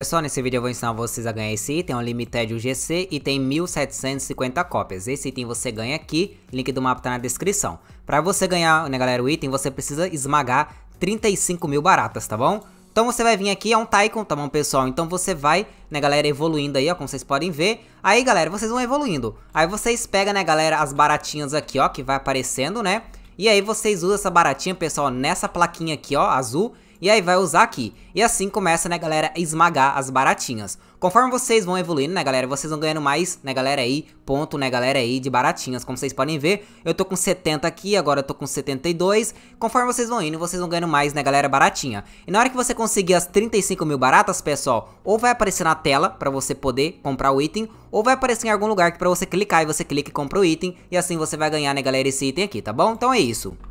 Pessoal, é nesse vídeo eu vou ensinar vocês a ganhar esse item, é um Limited UGC e tem 1750 cópias. Esse item você ganha aqui, link do mapa tá na descrição. Para você ganhar, né galera, o item, você precisa esmagar 35 mil baratas, tá bom? Então você vai vir aqui, é um Tycoon, tá bom, pessoal? Então você vai, né, galera, evoluindo aí, ó, como vocês podem ver. Aí, galera, vocês vão evoluindo. Aí vocês pegam, né, galera, as baratinhas aqui, ó, que vai aparecendo, né? E aí vocês usam essa baratinha, pessoal, nessa plaquinha aqui, ó, azul e aí vai usar aqui. E assim começa, né, galera, a esmagar as baratinhas. Conforme vocês vão evoluindo, né, galera, vocês vão ganhando mais, né, galera, aí, ponto, né, galera, aí, de baratinhas. Como vocês podem ver, eu tô com 70 aqui, agora eu tô com 72. Conforme vocês vão indo, vocês vão ganhando mais, né, galera, baratinha. E na hora que você conseguir as 35 mil baratas, pessoal, ou vai aparecer na tela pra você poder comprar o item, ou vai aparecer em algum lugar que pra você clicar e você clica e compra o item. E assim você vai ganhar, né, galera, esse item aqui, tá bom? Então é isso.